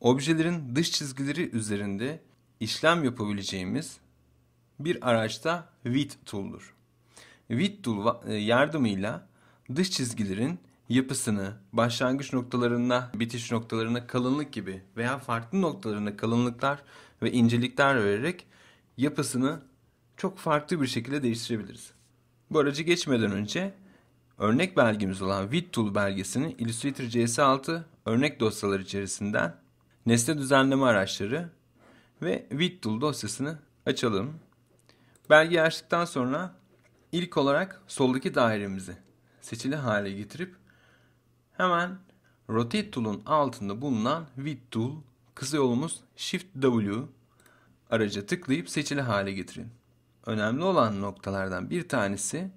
objelerin dış çizgileri üzerinde işlem yapabileceğimiz bir araçta width tool'dur. Width tool e, yardımıyla dış çizgilerin yapısını, başlangıç noktalarına, bitiş noktalarına kalınlık gibi veya farklı noktalarına kalınlıklar ve incelikler vererek yapısını çok farklı bir şekilde değiştirebiliriz. Bu aracı geçmeden önce örnek belgemiz olan Width Tool belgesini Illustrator CS6 örnek dosyaları içerisinden nesne düzenleme araçları ve WITDOOL dosyasını açalım. Belgeyi açtıktan sonra ilk olarak soldaki dairemizi seçili hale getirip hemen Rotate Tool'un altında bulunan Width Tool kısa yolumuz Shift W araca tıklayıp seçili hale getirin. Önemli olan noktalardan bir tanesi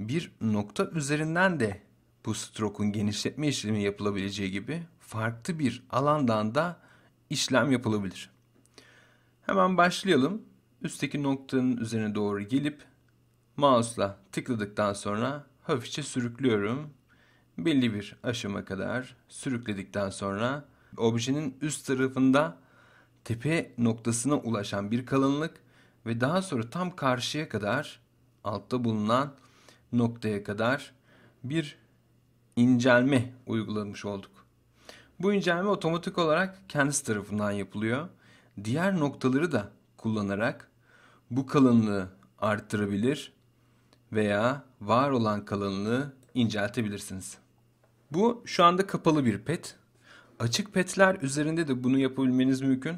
bir nokta üzerinden de bu stroke'un genişletme işlemi yapılabileceği gibi farklı bir alandan da işlem yapılabilir. Hemen başlayalım. Üstteki noktanın üzerine doğru gelip mouse'la tıkladıktan sonra hafifçe sürüklüyorum. Belli bir aşama kadar sürükledikten sonra objenin üst tarafında tepe noktasına ulaşan bir kalınlık ve daha sonra tam karşıya kadar altta bulunan noktaya kadar bir incelme uygulamış olduk. Bu incelme otomatik olarak kendisi tarafından yapılıyor. Diğer noktaları da kullanarak bu kalınlığı arttırabilir veya var olan kalınlığı inceltebilirsiniz. Bu şu anda kapalı bir pet. Açık petler üzerinde de bunu yapabilmeniz mümkün.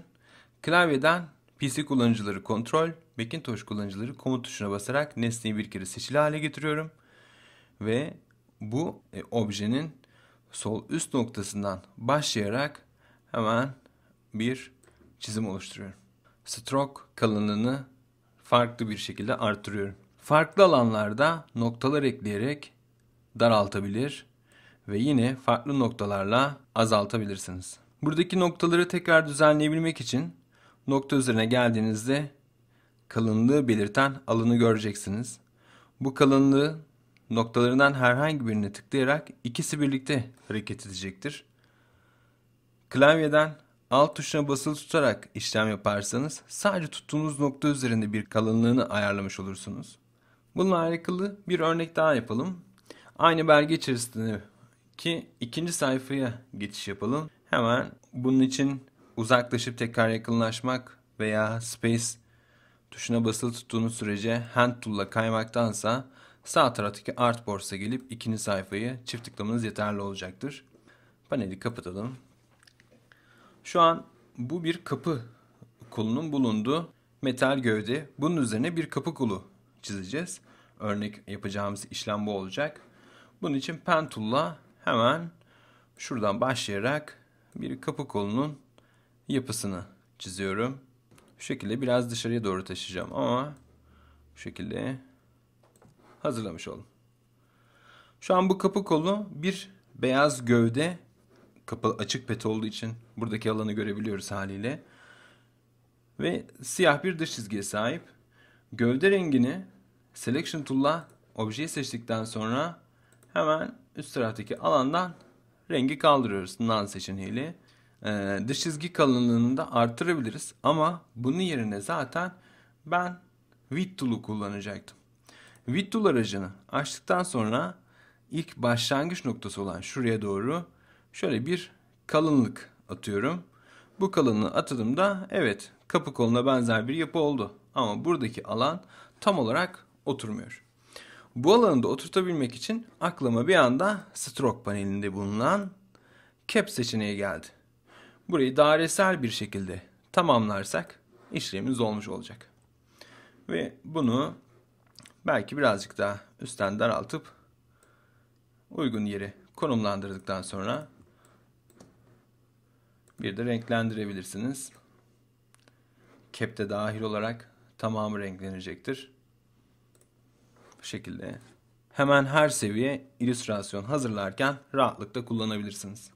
Klavyeden PC kullanıcıları kontrol, Macintosh kullanıcıları komut tuşuna basarak nesneyi bir kere seçili hale getiriyorum. Ve bu e, objenin sol üst noktasından başlayarak hemen bir çizim oluşturuyorum. Stroke kalınlığını farklı bir şekilde artırıyorum. Farklı alanlarda noktalar ekleyerek daraltabilir ve yine farklı noktalarla azaltabilirsiniz. Buradaki noktaları tekrar düzenleyebilmek için nokta üzerine geldiğinizde kalınlığı belirten alanı göreceksiniz. Bu kalınlığı noktalarından herhangi birine tıklayarak ikisi birlikte hareket edecektir. Klavyeden alt tuşuna basılı tutarak işlem yaparsanız sadece tuttuğunuz nokta üzerinde bir kalınlığını ayarlamış olursunuz. Bununla alakalı bir örnek daha yapalım. Aynı belge ki ikinci sayfaya geçiş yapalım. Hemen bunun için uzaklaşıp tekrar yakınlaşmak veya space tuşuna basılı tuttuğunuz sürece hand tool ile kaymaktansa Sağ taraftaki Art Borsa gelip ikinci sayfayı çift tıklamanız yeterli olacaktır. Paneli kapatalım. Şu an bu bir kapı kolunun bulunduğu metal gövde. Bunun üzerine bir kapı kolu çizeceğiz. Örnek yapacağımız işlem bu olacak. Bunun için pen tool'la hemen şuradan başlayarak bir kapı kolunun yapısını çiziyorum. Şu şekilde biraz dışarıya doğru taşıyacağım ama bu şekilde hazırlamış oldum. Şu an bu kapı kolu bir beyaz gövde kapı açık pet olduğu için buradaki alanı görebiliyoruz haliyle. Ve siyah bir dış çizgiye sahip. Gövde rengini Selection Tool'la objeyi seçtikten sonra hemen üst taraftaki alandan rengi kaldırıyoruz. None seçeneğiyle. Ee, dış çizgi kalınlığını da artırabiliriz. Ama bunun yerine zaten ben Width Tool'u kullanacaktım. Vittul aracını açtıktan sonra ilk başlangıç noktası olan şuraya doğru şöyle bir kalınlık atıyorum. Bu kalınlığı atadım da evet kapı koluna benzer bir yapı oldu. Ama buradaki alan tam olarak oturmuyor. Bu alanı da oturtabilmek için aklıma bir anda stroke panelinde bulunan cap seçeneği geldi. Burayı dairesel bir şekilde tamamlarsak işlemimiz olmuş olacak. Ve bunu belki birazcık daha üstten daraltıp uygun yeri konumlandırdıktan sonra bir de renklendirebilirsiniz. Kepte dahil olarak tamamı renklenecektir. Bu şekilde hemen her seviye illüstrasyon hazırlarken rahatlıkla kullanabilirsiniz.